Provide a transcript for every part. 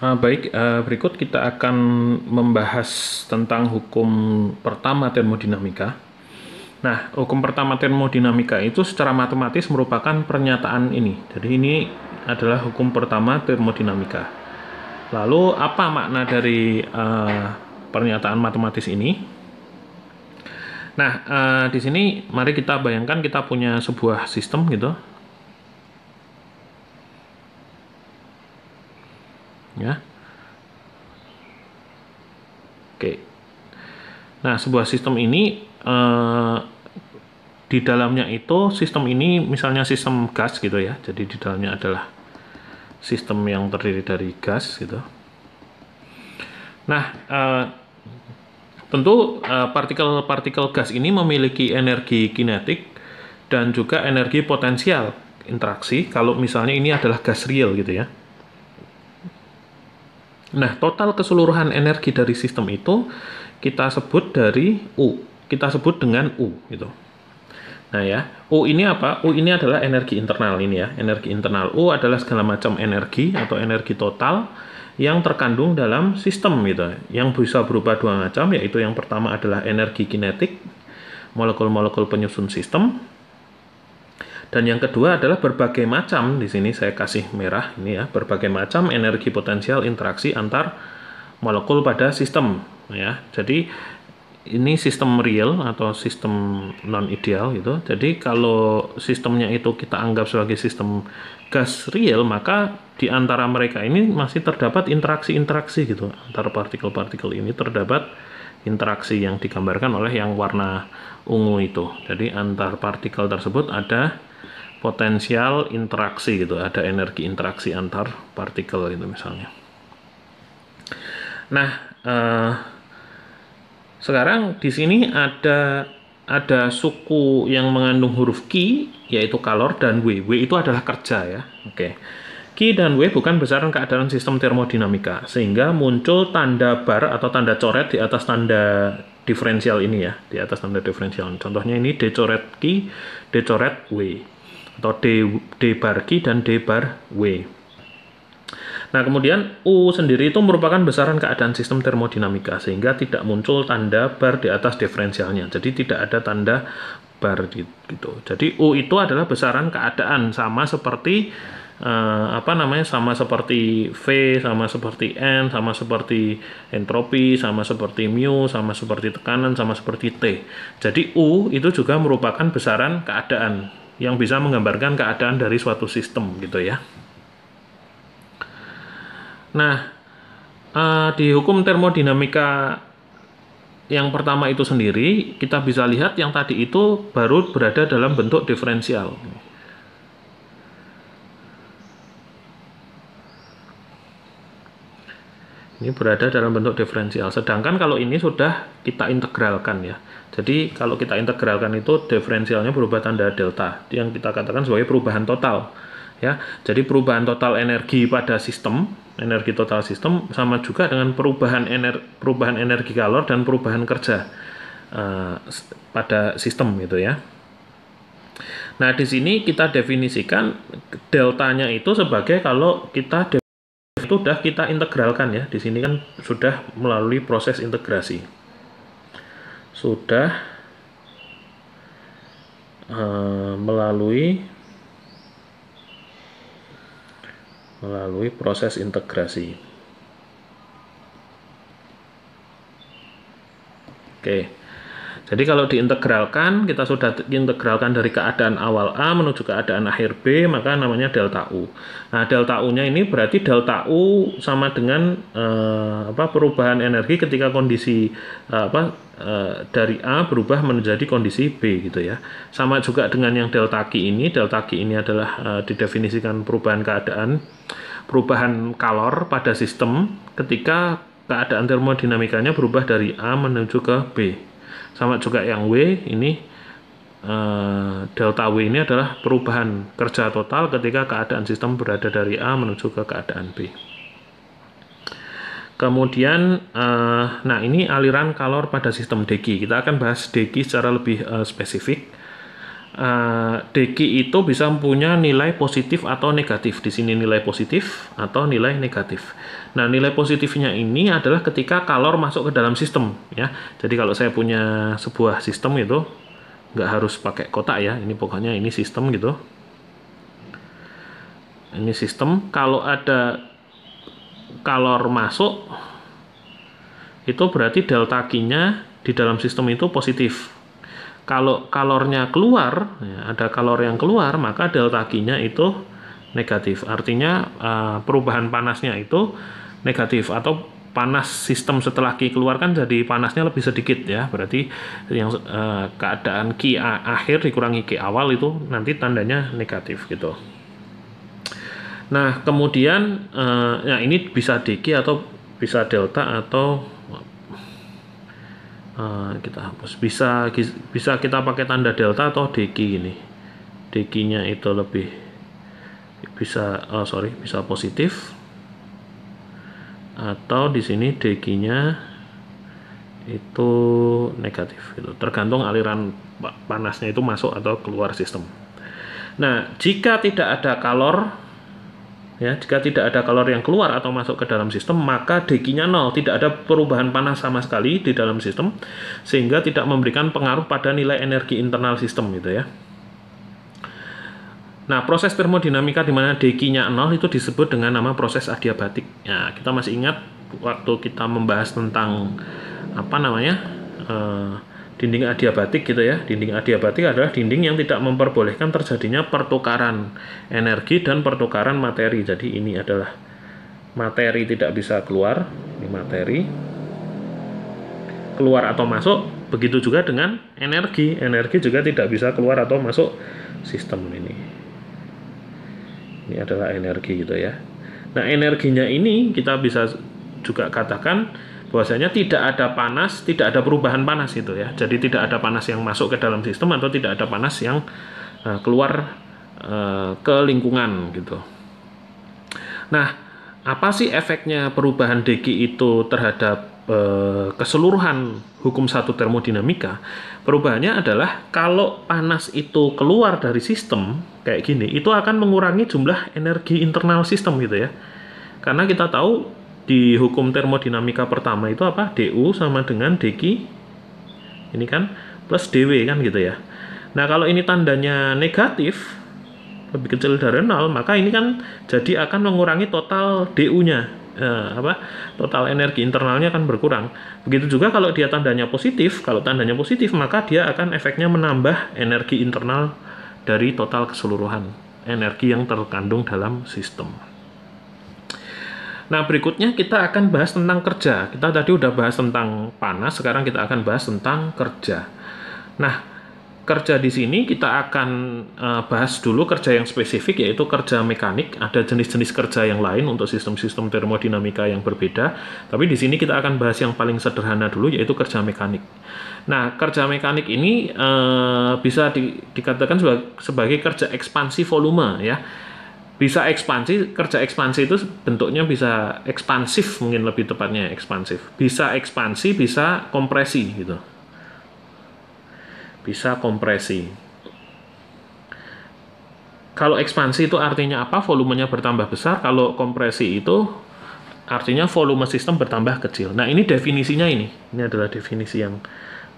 Uh, baik, uh, berikut kita akan membahas tentang hukum pertama termodinamika. Nah, hukum pertama termodinamika itu secara matematis merupakan pernyataan ini. Jadi ini adalah hukum pertama termodinamika. Lalu apa makna dari uh, pernyataan matematis ini? Nah, uh, di sini mari kita bayangkan kita punya sebuah sistem gitu. ya. Oke. Nah, sebuah sistem ini eh, di dalamnya itu sistem ini misalnya sistem gas gitu ya. Jadi di dalamnya adalah sistem yang terdiri dari gas gitu. Nah, eh, tentu eh, partikel-partikel eh, gas ini memiliki energi kinetik dan juga energi potensial interaksi kalau misalnya ini adalah gas real gitu ya. Nah, total keseluruhan energi dari sistem itu kita sebut dari U. Kita sebut dengan U gitu. Nah ya, U ini apa? U ini adalah energi internal ini ya. Energi internal U adalah segala macam energi atau energi total yang terkandung dalam sistem gitu. Yang bisa berupa dua macam yaitu yang pertama adalah energi kinetik molekul-molekul penyusun sistem dan yang kedua adalah berbagai macam, di sini saya kasih merah ini ya, berbagai macam energi potensial interaksi antar molekul pada sistem ya. Jadi ini sistem real atau sistem non ideal gitu. Jadi kalau sistemnya itu kita anggap sebagai sistem gas real, maka di antara mereka ini masih terdapat interaksi-interaksi gitu. Antar partikel-partikel ini terdapat interaksi yang digambarkan oleh yang warna ungu itu. Jadi antar partikel tersebut ada potensial interaksi gitu ada energi interaksi antar partikel itu misalnya nah eh, sekarang di sini ada ada suku yang mengandung huruf Ki yaitu kalor dan W W itu adalah kerja ya oke okay. Ki dan W bukan besaran keadaan sistem termodinamika sehingga muncul tanda bar atau tanda coret di atas tanda diferensial ini ya di atas tanda diferensial contohnya ini D coret Ki D coret W atau D, D bar Q dan D bar W. Nah, kemudian U sendiri itu merupakan besaran keadaan sistem termodinamika sehingga tidak muncul tanda bar di atas diferensialnya. Jadi tidak ada tanda bar gitu. Jadi U itu adalah besaran keadaan sama seperti eh, apa namanya sama seperti V sama seperti N sama seperti entropi sama seperti mu sama seperti tekanan sama seperti T jadi U itu juga merupakan besaran keadaan yang bisa menggambarkan keadaan dari suatu sistem gitu ya. Nah, uh, di hukum termodinamika yang pertama itu sendiri kita bisa lihat yang tadi itu baru berada dalam bentuk diferensial. Ini berada dalam bentuk diferensial. Sedangkan kalau ini sudah kita integralkan ya. Jadi kalau kita integralkan itu diferensialnya berubah tanda delta yang kita katakan sebagai perubahan total. Ya. Jadi perubahan total energi pada sistem, energi total sistem sama juga dengan perubahan ener perubahan energi kalor dan perubahan kerja uh, pada sistem gitu ya. Nah, di sini kita definisikan deltanya itu sebagai kalau kita sudah kita integralkan ya. Di sini kan sudah melalui proses integrasi. Sudah uh, melalui melalui proses integrasi. Oke. Okay. Jadi kalau diintegralkan, kita sudah integralkan dari keadaan awal A menuju keadaan akhir B, maka namanya delta U. Nah, delta U-nya ini berarti delta U sama dengan eh, apa perubahan energi ketika kondisi eh, apa eh, dari A berubah menjadi kondisi B gitu ya. Sama juga dengan yang delta Q ini, delta Q ini adalah eh, didefinisikan perubahan keadaan, perubahan kalor pada sistem ketika keadaan termodinamikanya berubah dari A menuju ke B sama juga yang W ini eh, delta W ini adalah perubahan kerja total ketika keadaan sistem berada dari A menuju ke keadaan B kemudian eh, nah ini aliran kalor pada sistem Deki kita akan bahas Deki secara lebih eh, spesifik uh, eh, Deki itu bisa punya nilai positif atau negatif. Di sini nilai positif atau nilai negatif. Nah, nilai positifnya ini adalah ketika kalor masuk ke dalam sistem, ya. Jadi kalau saya punya sebuah sistem itu nggak harus pakai kotak ya. Ini pokoknya ini sistem gitu. Ini sistem. Kalau ada kalor masuk, itu berarti delta Q-nya di dalam sistem itu positif kalau kalornya keluar ya, ada kalor yang keluar maka delta Q-nya itu negatif artinya uh, perubahan panasnya itu negatif atau panas sistem setelah Ki keluar kan jadi panasnya lebih sedikit ya berarti yang uh, keadaan Ki akhir dikurangi Ki awal itu nanti tandanya negatif gitu nah kemudian uh, ya ini bisa di Q atau bisa delta atau Eh, kita hapus bisa bisa kita pakai tanda delta atau deki ini dekinya itu lebih bisa oh sorry bisa positif atau di sini dekinya itu negatif itu tergantung aliran panasnya itu masuk atau keluar sistem. Nah, jika tidak ada kalor ya jika tidak ada kalor yang keluar atau masuk ke dalam sistem maka dekinya nol tidak ada perubahan panas sama sekali di dalam sistem sehingga tidak memberikan pengaruh pada nilai energi internal sistem gitu ya Nah, proses termodinamika di mana dekinya nol itu disebut dengan nama proses adiabatik. Nah, kita masih ingat waktu kita membahas tentang apa namanya? eh, dinding adiabatik gitu ya. Dinding adiabatik adalah dinding yang tidak memperbolehkan terjadinya pertukaran energi dan pertukaran materi. Jadi ini adalah materi tidak bisa keluar, ini materi keluar atau masuk. Begitu juga dengan energi. Energi juga tidak bisa keluar atau masuk sistem ini. Ini adalah energi gitu ya. Nah, energinya ini kita bisa juga katakan bahwasanya tidak ada panas, tidak ada perubahan panas itu ya. Jadi tidak ada panas yang masuk ke dalam sistem atau tidak ada panas yang uh, keluar uh, ke lingkungan gitu. Nah, apa sih efeknya perubahan DG itu terhadap uh, keseluruhan hukum satu termodinamika? Perubahannya adalah kalau panas itu keluar dari sistem kayak gini, itu akan mengurangi jumlah energi internal sistem gitu ya. Karena kita tahu di hukum termodinamika pertama itu apa? DU sama dengan DQ ini kan plus DW kan gitu ya. Nah, kalau ini tandanya negatif lebih kecil dari nol, maka ini kan jadi akan mengurangi total DU-nya. Eh, apa? Total energi internalnya akan berkurang. Begitu juga kalau dia tandanya positif, kalau tandanya positif maka dia akan efeknya menambah energi internal dari total keseluruhan energi yang terkandung dalam sistem. Nah, berikutnya kita akan bahas tentang kerja. Kita tadi udah bahas tentang panas, sekarang kita akan bahas tentang kerja. Nah, kerja di sini kita akan uh, bahas dulu kerja yang spesifik yaitu kerja mekanik. Ada jenis-jenis kerja yang lain untuk sistem-sistem termodinamika yang berbeda, tapi di sini kita akan bahas yang paling sederhana dulu yaitu kerja mekanik. Nah, kerja mekanik ini uh, bisa di, dikatakan sebagai, sebagai kerja ekspansi volume ya bisa ekspansi kerja ekspansi itu bentuknya bisa ekspansif mungkin lebih tepatnya ekspansif bisa ekspansi bisa kompresi gitu bisa kompresi kalau ekspansi itu artinya apa volumenya bertambah besar kalau kompresi itu artinya volume sistem bertambah kecil nah ini definisinya ini ini adalah definisi yang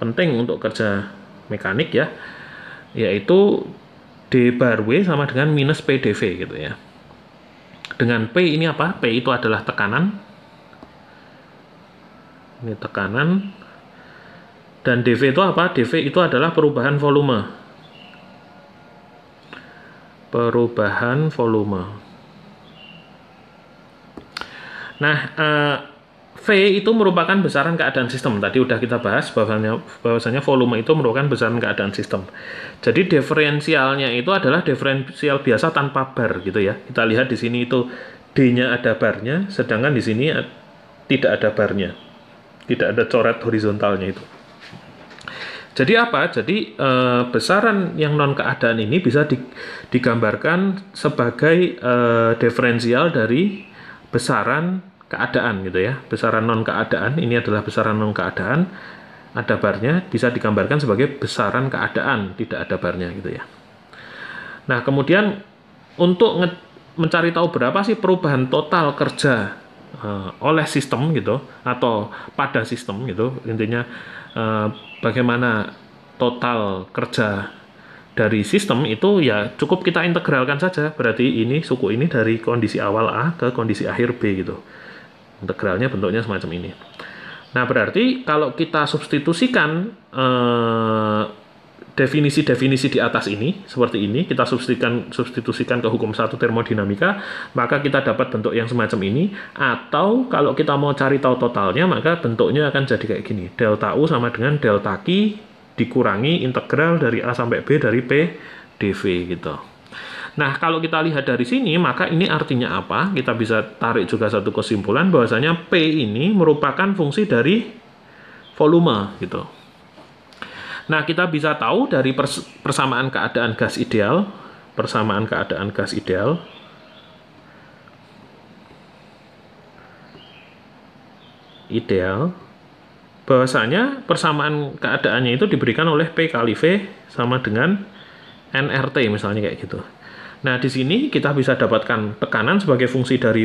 penting untuk kerja mekanik ya yaitu D bar W sama dengan minus p dv gitu ya. Dengan P ini apa? P itu adalah tekanan. Ini tekanan. Dan DV itu apa? DV itu adalah perubahan volume. Perubahan volume. Nah, eh, V itu merupakan besaran keadaan sistem. Tadi udah kita bahas bahwasanya bahwasanya volume itu merupakan besaran keadaan sistem. Jadi diferensialnya itu adalah diferensial biasa tanpa bar gitu ya. Kita lihat di sini itu D-nya ada barnya, sedangkan di sini tidak ada barnya. Tidak ada coret horizontalnya itu. Jadi apa? Jadi e, besaran yang non keadaan ini bisa digambarkan sebagai e, diferensial dari besaran keadaan gitu ya. Besaran non keadaan ini adalah besaran non keadaan. Ada barnya bisa digambarkan sebagai besaran keadaan, tidak ada barnya gitu ya. Nah, kemudian untuk mencari tahu berapa sih perubahan total kerja uh, oleh sistem gitu atau pada sistem gitu, intinya uh, bagaimana total kerja dari sistem itu ya cukup kita integralkan saja. Berarti ini suku ini dari kondisi awal A ke kondisi akhir B gitu. Integralnya bentuknya semacam ini. Nah, berarti kalau kita substitusikan eh, definisi-definisi eh, di atas ini seperti ini, kita substitusikan substitusikan ke hukum satu termodinamika, maka kita dapat bentuk yang semacam ini atau kalau kita mau cari tahu totalnya, maka bentuknya akan jadi kayak gini. Delta U sama dengan delta Q dikurangi integral dari A sampai B dari P dv gitu. Nah, kalau kita lihat dari sini, maka ini artinya apa? Kita bisa tarik juga satu kesimpulan bahwasanya P ini merupakan fungsi dari volume gitu. Nah, kita bisa tahu dari persamaan keadaan gas ideal, persamaan keadaan gas ideal ideal bahwasanya persamaan keadaannya itu diberikan oleh P kali V sama dengan NRT misalnya kayak gitu. Nah, di sini kita bisa dapatkan tekanan sebagai fungsi dari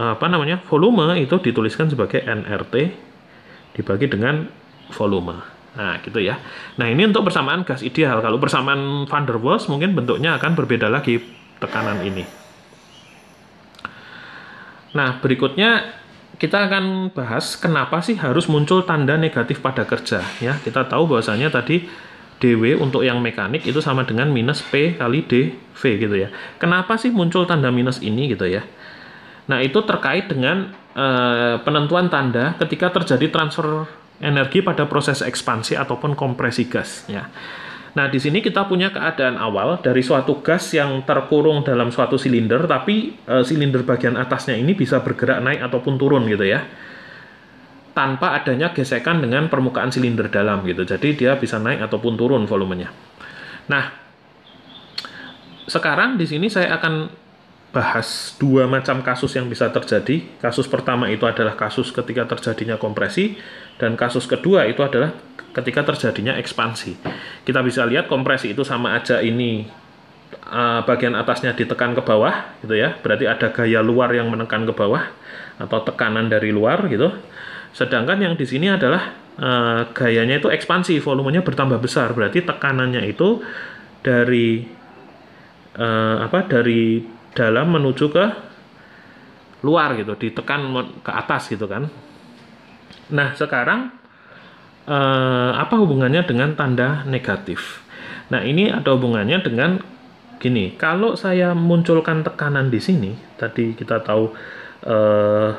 apa namanya? volume itu dituliskan sebagai nRT dibagi dengan volume. Nah, gitu ya. Nah, ini untuk persamaan gas ideal. Kalau persamaan van der Waals mungkin bentuknya akan berbeda lagi tekanan ini. Nah, berikutnya kita akan bahas kenapa sih harus muncul tanda negatif pada kerja ya. Kita tahu bahwasanya tadi DW untuk yang mekanik itu sama dengan minus P kali DV gitu ya. Kenapa sih muncul tanda minus ini gitu ya? Nah, itu terkait dengan e, penentuan tanda ketika terjadi transfer energi pada proses ekspansi ataupun kompresi gas ya. Nah, di sini kita punya keadaan awal dari suatu gas yang terkurung dalam suatu silinder tapi e, silinder bagian atasnya ini bisa bergerak naik ataupun turun gitu ya tanpa adanya gesekan dengan permukaan silinder dalam gitu. Jadi dia bisa naik ataupun turun volumenya. Nah, sekarang di sini saya akan bahas dua macam kasus yang bisa terjadi. Kasus pertama itu adalah kasus ketika terjadinya kompresi dan kasus kedua itu adalah ketika terjadinya ekspansi. Kita bisa lihat kompresi itu sama aja ini bagian atasnya ditekan ke bawah gitu ya. Berarti ada gaya luar yang menekan ke bawah atau tekanan dari luar gitu. Sedangkan yang di sini adalah e, gayanya itu ekspansi, volumenya bertambah besar. Berarti tekanannya itu dari e, apa? Dari dalam menuju ke luar gitu, ditekan ke atas gitu kan. Nah, sekarang e, apa hubungannya dengan tanda negatif? Nah, ini ada hubungannya dengan gini. Kalau saya munculkan tekanan di sini, tadi kita tahu eh,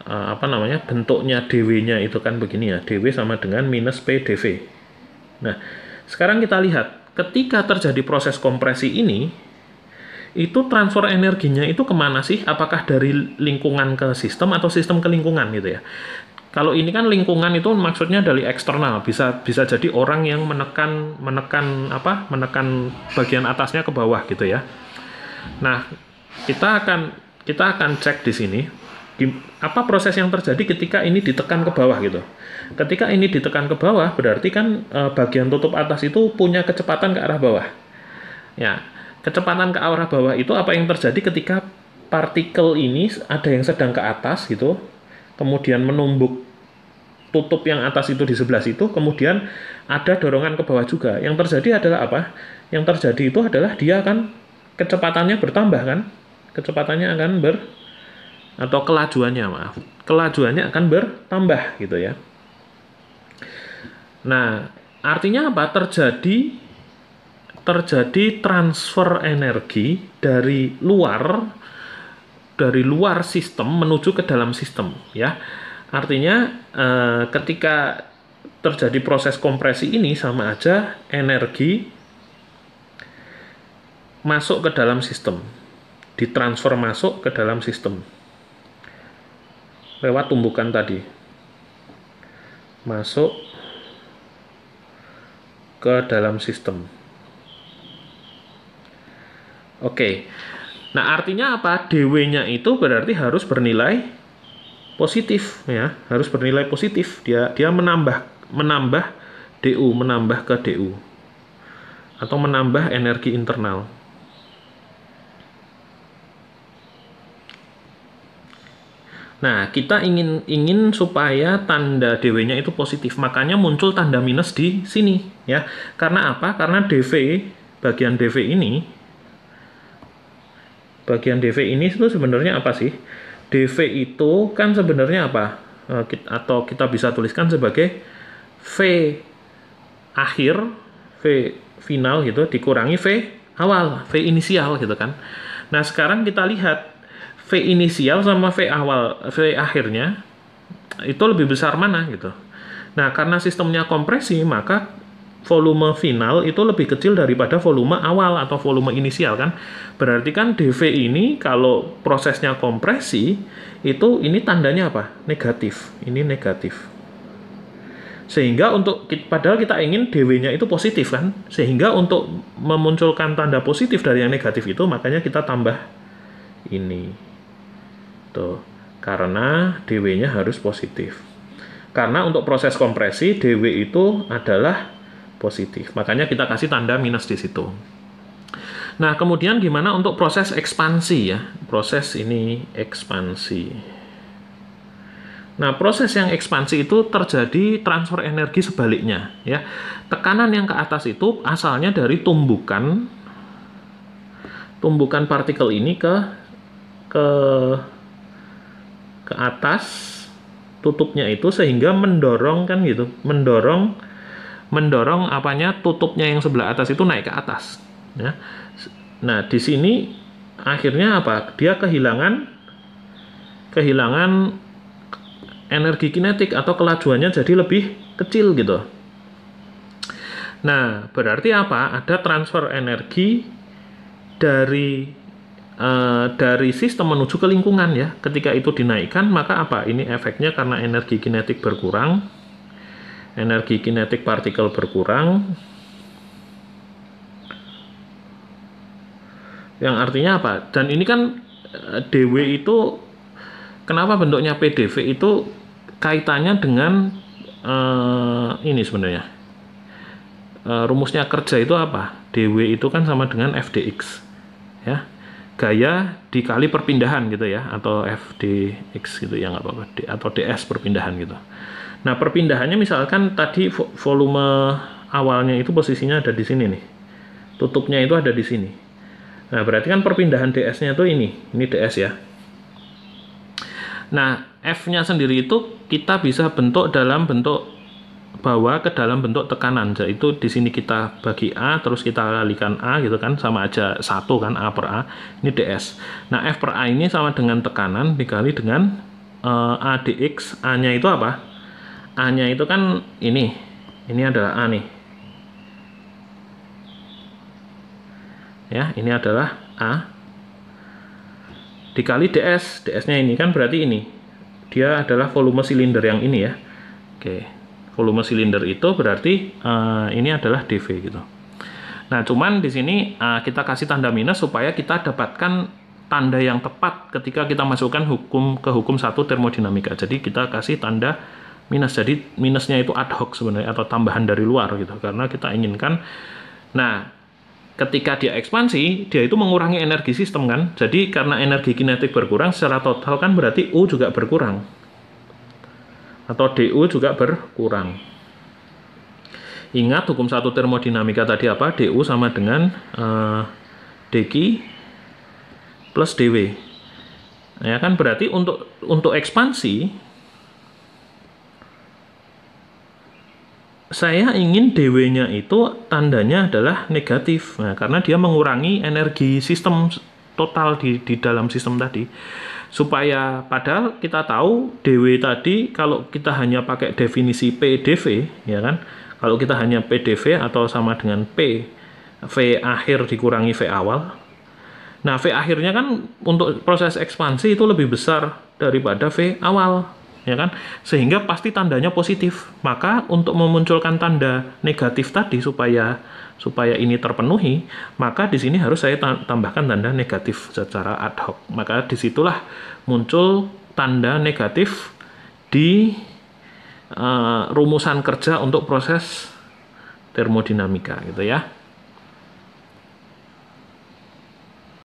Eh, apa namanya bentuknya dw-nya itu kan begini ya dw sama dengan minus p dv. Nah sekarang kita lihat ketika terjadi proses kompresi ini itu transfer energinya itu kemana sih? Apakah dari lingkungan ke sistem atau sistem ke lingkungan gitu ya? Kalau ini kan lingkungan itu maksudnya dari eksternal, bisa bisa jadi orang yang menekan menekan apa? menekan bagian atasnya ke bawah gitu ya. Nah, kita akan kita akan cek di sini apa proses yang terjadi ketika ini ditekan ke bawah gitu. Ketika ini ditekan ke bawah berarti kan e, bagian tutup atas itu punya kecepatan ke arah bawah. Ya, kecepatan ke arah bawah itu apa yang terjadi ketika partikel ini ada yang sedang ke atas gitu, kemudian menumbuk tutup yang atas itu di sebelah situ, kemudian ada dorongan ke bawah juga. Yang terjadi adalah apa? Yang terjadi itu adalah dia akan kecepatannya bertambah kan? Kecepatannya akan ber atau kelajuannya maaf kelajuannya akan bertambah gitu ya nah artinya apa terjadi terjadi transfer energi dari luar dari luar sistem menuju ke dalam sistem ya artinya eh, ketika terjadi proses kompresi ini sama aja energi masuk ke dalam sistem ditransfer masuk ke dalam sistem lewat tumbukan tadi. Masuk ke dalam sistem. Oke. Nah, artinya apa? DW-nya itu berarti harus bernilai positif ya, harus bernilai positif. Dia dia menambah menambah DU, menambah ke DU atau menambah energi internal. Nah, kita ingin ingin supaya tanda DW-nya itu positif, makanya muncul tanda minus di sini ya. Karena apa? Karena DV bagian DV ini bagian DV ini itu sebenarnya apa sih? DV itu kan sebenarnya apa? E, atau kita bisa tuliskan sebagai V akhir, V final gitu dikurangi V awal, V inisial gitu kan. Nah, sekarang kita lihat V inisial sama V awal, V akhirnya itu lebih besar mana gitu. Nah, karena sistemnya kompresi, maka volume final itu lebih kecil daripada volume awal atau volume inisial kan. Berarti kan DV ini kalau prosesnya kompresi itu ini tandanya apa? Negatif. Ini negatif. Sehingga untuk padahal kita ingin DW-nya itu positif kan. Sehingga untuk memunculkan tanda positif dari yang negatif itu makanya kita tambah ini. Tuh, gitu. karena DW-nya harus positif. Karena untuk proses kompresi DW itu adalah positif. Makanya kita kasih tanda minus di situ. Nah, kemudian gimana untuk proses ekspansi ya? Proses ini ekspansi. Nah, proses yang ekspansi itu terjadi transfer energi sebaliknya ya. Tekanan yang ke atas itu asalnya dari tumbukan tumbukan partikel ini ke ke ke atas tutupnya itu sehingga mendorong kan gitu mendorong mendorong apanya tutupnya yang sebelah atas itu naik ke atas ya. nah di sini akhirnya apa dia kehilangan kehilangan energi kinetik atau kelajuannya jadi lebih kecil gitu nah berarti apa ada transfer energi dari e, dari sistem menuju ke lingkungan ya. Ketika itu dinaikkan, maka apa? Ini efeknya karena energi kinetik berkurang, energi kinetik partikel berkurang, yang artinya apa? Dan ini kan eh, DW itu kenapa bentuknya PDV itu kaitannya dengan e, ini sebenarnya uh, rumusnya kerja itu apa? DW itu kan sama dengan FDX ya gaya dikali perpindahan gitu ya atau f dx gitu ya nggak apa-apa atau ds perpindahan gitu nah perpindahannya misalkan tadi volume awalnya itu posisinya ada di sini nih tutupnya itu ada di sini nah berarti kan perpindahan ds nya itu ini ini ds ya nah f nya sendiri itu kita bisa bentuk dalam bentuk bawa ke dalam bentuk tekanan. Yaitu di sini kita bagi A, terus kita kalikan A gitu kan, sama aja satu kan, A per A, ini DS. Nah, F per A ini sama dengan tekanan dikali dengan uh, A dx, A-nya itu apa? A-nya itu kan ini, ini adalah A nih. Ya, ini adalah A dikali DS, DS-nya ini kan berarti ini. Dia adalah volume silinder yang ini ya. Oke. Okay volume silinder itu berarti uh, ini adalah dv gitu. Nah, cuman di sini uh, kita kasih tanda minus supaya kita dapatkan tanda yang tepat ketika kita masukkan hukum ke hukum satu termodinamika. Jadi kita kasih tanda minus. Jadi minusnya itu ad hoc sebenarnya atau tambahan dari luar gitu karena kita inginkan nah ketika dia ekspansi, dia itu mengurangi energi sistem kan. Jadi karena energi kinetik berkurang secara total kan berarti U juga berkurang atau DU juga berkurang. Ingat hukum satu termodinamika tadi apa? DU sama dengan uh, eh, DQ plus DW. Ya kan berarti untuk untuk ekspansi saya ingin DW-nya itu tandanya adalah negatif. Nah, karena dia mengurangi energi sistem total di di dalam sistem tadi supaya padahal kita tahu DW tadi kalau kita hanya pakai definisi PDV ya kan kalau kita hanya PDV atau sama dengan P V akhir dikurangi V awal nah V akhirnya kan untuk proses ekspansi itu lebih besar daripada V awal ya kan? Sehingga pasti tandanya positif. Maka untuk memunculkan tanda negatif tadi supaya supaya ini terpenuhi, maka di sini harus saya tambahkan tanda negatif secara ad hoc. Maka disitulah muncul tanda negatif di uh, rumusan kerja untuk proses termodinamika gitu ya.